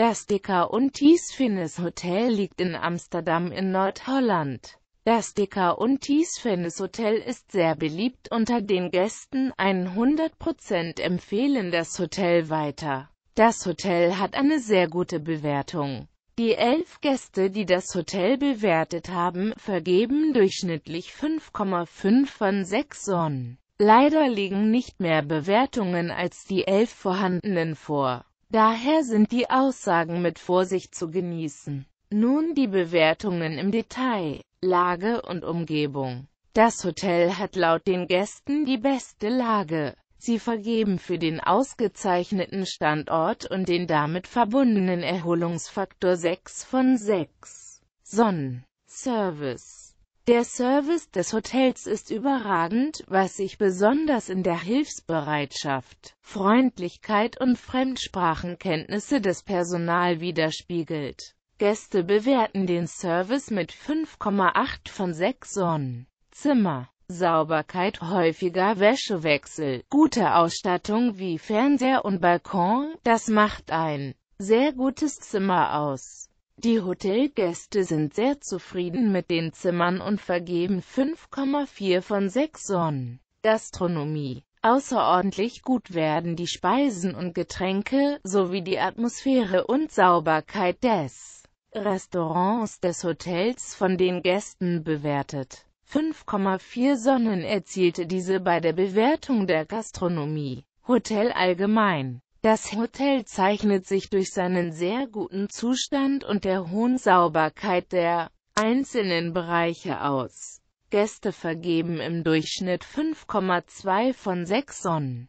Das Dicker und Thies Finnes Hotel liegt in Amsterdam in Nordholland. Das Dicker und Thies Finnes Hotel ist sehr beliebt unter den Gästen, 100% empfehlen das Hotel weiter. Das Hotel hat eine sehr gute Bewertung. Die elf Gäste, die das Hotel bewertet haben, vergeben durchschnittlich 5,5 von 6 Sonnen. Leider liegen nicht mehr Bewertungen als die elf vorhandenen vor. Daher sind die Aussagen mit Vorsicht zu genießen. Nun die Bewertungen im Detail, Lage und Umgebung. Das Hotel hat laut den Gästen die beste Lage. Sie vergeben für den ausgezeichneten Standort und den damit verbundenen Erholungsfaktor 6 von 6. Sonnen. Service der Service des Hotels ist überragend, was sich besonders in der Hilfsbereitschaft, Freundlichkeit und Fremdsprachenkenntnisse des Personal widerspiegelt. Gäste bewerten den Service mit 5,8 von 6 Sonnen. Zimmer, Sauberkeit, häufiger Wäschewechsel, gute Ausstattung wie Fernseher und Balkon, das macht ein sehr gutes Zimmer aus. Die Hotelgäste sind sehr zufrieden mit den Zimmern und vergeben 5,4 von 6 Sonnen. Gastronomie Außerordentlich gut werden die Speisen und Getränke, sowie die Atmosphäre und Sauberkeit des Restaurants des Hotels von den Gästen bewertet. 5,4 Sonnen erzielte diese bei der Bewertung der Gastronomie. Hotel allgemein das Hotel zeichnet sich durch seinen sehr guten Zustand und der hohen Sauberkeit der einzelnen Bereiche aus. Gäste vergeben im Durchschnitt 5,2 von 6 Sonnen.